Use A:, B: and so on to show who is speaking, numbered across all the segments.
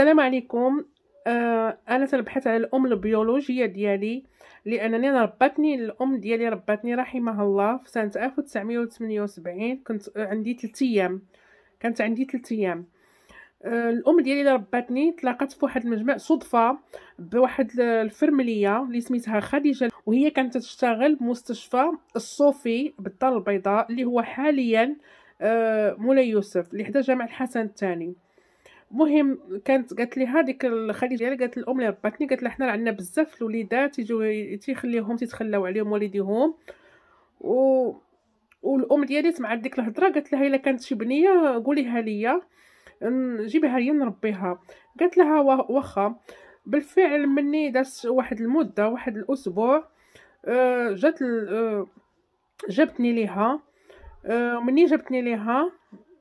A: السلام عليكم آه انا تنبحث على الام البيولوجيه ديالي لانني ربتني الام ديالي ربتني رحمها الله في سنه 1978 كنت آه، عندي 3 ايام كانت عندي 3 ايام آه الام ديالي اللي ربتني تلاقات في واحد المجمع صدفه بواحد الفرمليه اللي سميتها خديجه وهي كانت تشتغل بمستشفى الصوفي بالدار البيضاء اللي هو حاليا آه مولاي يوسف اللي حدا جامع الحسن الثاني مهم كانت قالت لي هذيك الخليجيه ديالها قالت الام اللي رباتني قالت لها حنا عندنا بزاف الوليدات يجوا تيخليهم تيتخلاو عليهم والديهم و والام ديالي سمعت ديك الهضره قالت لها الا كانت شي بنيه قوليها ليا نجيبها ليا نربيها قالت لها واخا بالفعل مني درت واحد المده واحد الاسبوع آه، جات آه، جبتني ليها آه، مني جبتني ليها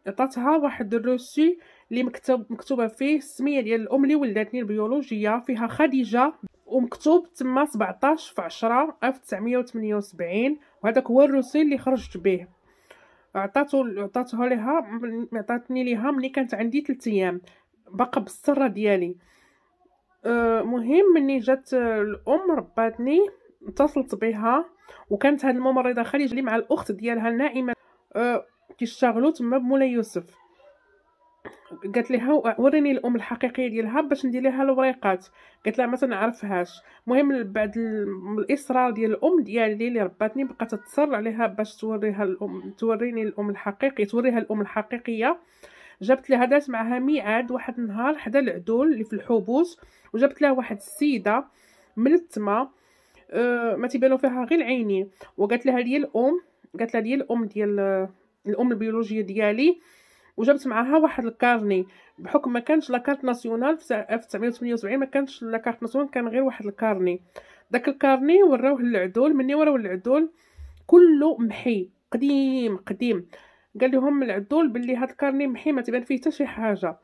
A: عطاتها واحد الروسي اللي مكتوب مكتوبه فيه السميه ديال الام اللي ولدتني البيولوجيه فيها خديجه ومكتوب تما 17 في 10 1978 وهذاك هو الروسي اللي خرجت به عطاتو عطاتها ليها عطاتني ليها ملي كانت عندي 3 ايام باقا بالسره ديالي أه، مهم ملي جات الام رباتني اتصلت بها وكانت هاد الممرضه خليج لي مع الاخت ديالها النائمه أه، كيشتغلوا تما بمولاي يوسف قالت لها وريني الام الحقيقيه ديالها باش ندير لها الوريقات قالت لها ما تنعرفهاش المهم بعد الاصرار ديال الام ديالي اللي رباتني بقات تصر عليها باش توريها الام توريني الام الحقيقيه توريها الام الحقيقيه جابت لها دات معها ميعاد واحد النهار حدا العدول اللي في الحبوس وجابت لها واحد السيده من التما آه، ما تيبانو فيها غير عيني وقالت لها ديال الام قالت لها ديال الام ديال الام البيولوجيه ديالي وجابت معها واحد الكارني بحكم ما كانش لاكارت ناسيونال في 1978 ما كانش لاكارت ناسيونال كان غير واحد الكارني داك الكارني وراوه للعدول مني وراو للعدول كله محي قديم قديم قال لهم العدول باللي هاد الكارني محي ما تبان فيه حتى شي حاجه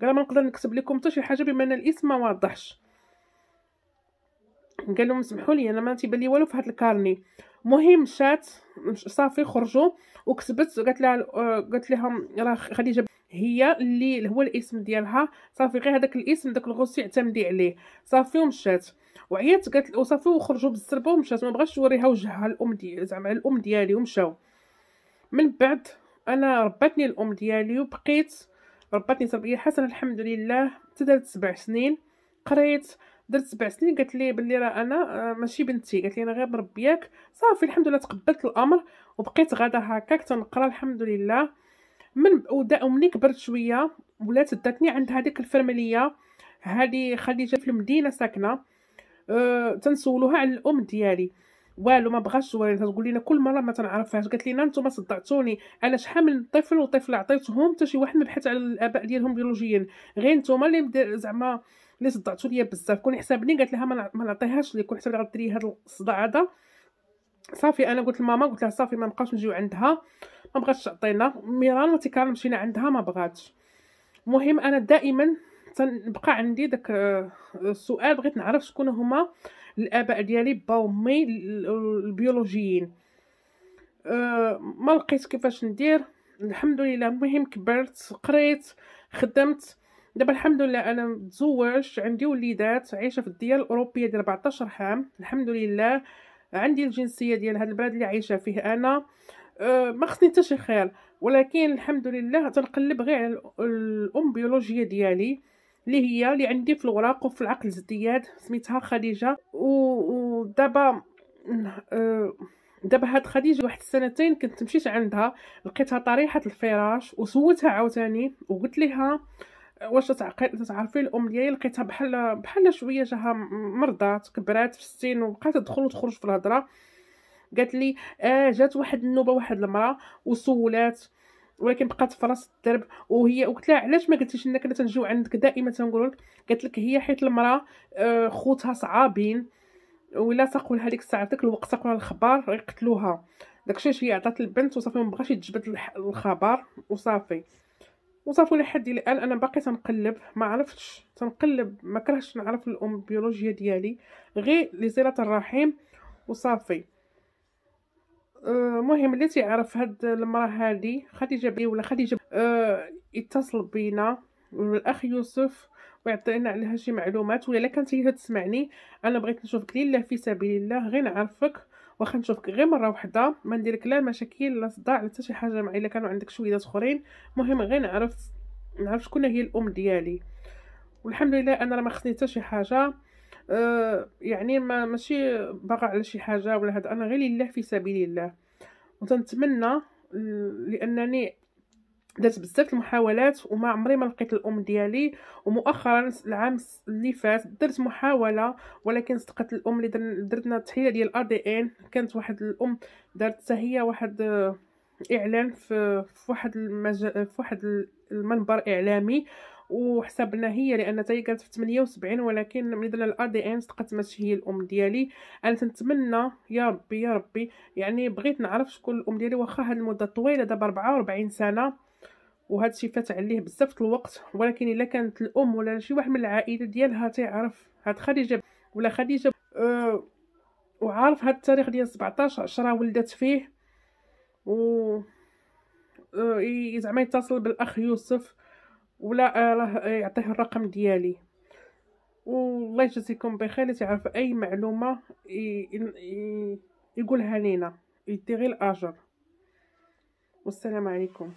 A: قال ما نقدر نكتب لكم حتى شي حاجه بما ان الاسم ما واضحش قال لهم سمحوا لي انا ما تيبان لي والو في هذا الكارني مهم مشات صافي خرجوا وكتبت قالت لها آه، قالت لهم راه خديجه هي اللي هو الاسم ديالها صافي غير هذاك الاسم داك الغوصي اعتمدي عليه صافي ومشات وعيات قالت وصافي وخرجوا بالزربه ومشات ما بغاش توريها وجهها الام ديال زعما الام ديالي ومشاو من بعد انا ربتني الام ديالي وبقيت ربتني تربيه حسنه الحمد لله تدرت سبع سنين قريت درت سبع سنين قالت لي بلي راه انا آه، ماشي بنتي قالت لي انا غير مربياك صافي الحمد لله تقبلت الامر وبقيت غادا هكاك تنقرا الحمد لله من ومني كبرت شويه ولات داتني عند هذيك الفرمليه هذه خديجه في المدينه ساكنه أه تنسولوها على الام ديالي والو ما بغاش والو تقول لنا كل مره ما تنعرفهاش قالت لنا نتوما صدعتوني على شحال من طفل وطفله عطيتهم حتى شي واحد ما بحث على الاباء ديالهم بيولوجيا غير نتوما اللي زعما اللي صدعتوا ليا بزاف كون حسابني قالت لها ما نعطيهاش لك كون حسابني غديري هذا الصداع هذا صافي انا قلت لماما قلت لها صافي ما نبقاوش نجيو عندها ما بغاتش تعطينا ميران وتيكان مشينا عندها ما بغاتش المهم انا دائما تنبقى عندي داك آه، السؤال بغيت نعرف شكون هما الاباء ديالي با وامي البيولوجيين أه، ما لقيت كيفاش ندير الحمد لله المهم كبرت قريت خدمت دابا الحمد لله انا متزوج عندي وليدات عايشه في الديار الاوروبيه ديال 14 عام الحمد لله عندي الجنسيه ديال هذا البلد اللي عايشه فيه انا أه ما خصني حتى شي خير ولكن الحمد لله تنقلب غير على الام بيولوجيه ديالي اللي هي اللي عندي في الوراق وفي العقل ازدياد سميتها خديجه ودابا آه، دابا هاد خديجه واحد السنتين كنت مشيت عندها لقيتها طريحه الفراش وسولتها عاوتاني وقلت لها واش تعرفي الام ديالي لقيتها بحال بحال شويه جاها مرضات كبرات في السن وبقات تدخل وتخرج في الهضره قالت لي اه جات واحد النوبه واحد المراه وسولات ولكن بقات في راس الدرب وهي وقلت لها علاش ما قلتيش لنا كنا تنجيو عندك دائما تنقول لك قالت لك هي حيت المراه آه، خوتها صعابين ولا ساقوا لها ديك الساعه داك الوقت تقول لها الخبر قتلوها داكشي هي عطات البنت وصافي ما بغاش يتجبد الخبر وصافي وصافي لحد الان انا باقي تنقلب ما عرفتش تنقلب ما كرهتش نعرف الام بيولوجيا ديالي غير لزيره الرحم وصافي المهم آه، اللي تيعرف هاد المراه هادي خديجه بي ولا خديجه أه يتصل بينا الاخ يوسف ويعطينا عليها شي معلومات ولا كانت هي تسمعني انا بغيت نشوفك لله في سبيل الله غير نعرفك واخا نشوفك غير مره وحده ما نديرك لا مشاكل لا صداع لا تشي شي حاجه معي الا كانوا عندك شويه اخرين مهم غير نعرف نعرف شكون هي الام ديالي والحمد لله انا راه ما خصني حتى شي حاجه آه، يعني ما ماشي باغا على شي حاجه ولا هذا انا غير لله في سبيل الله وتنتمنى لانني درت بزاف المحاولات وما عمري ما لقيت الام ديالي ومؤخرا العام اللي فات درت محاوله ولكن صدقت الام اللي درتنا تحيلة ديال الار دي ان كانت واحد الام دارت هي واحد آه، اعلان في واحد في واحد المنبر اعلامي وحسبنا هي لان تاهي كانت في 78 ولكن من ضمن الار دي ان صدقت ماشي هي الام ديالي انا تنتمنى يا ربي يا ربي يعني بغيت نعرف شكون الام ديالي واخا هاد المده طويله دابا 44 سنه وهذا الشيء فات عليه بزاف الوقت ولكن الا كانت الام ولا شي واحد من العائله ديالها تيعرف هاد خديجه ولا خديجه أه وعارف هاد التاريخ ديال 17 10 ولدت فيه و آه، زعما يتصل بالاخ يوسف ولا راه يعطيه الرقم ديالي والله يجزيكم بخير تعرف اي معلومه يقولها لينا يدي غير الاجر والسلام عليكم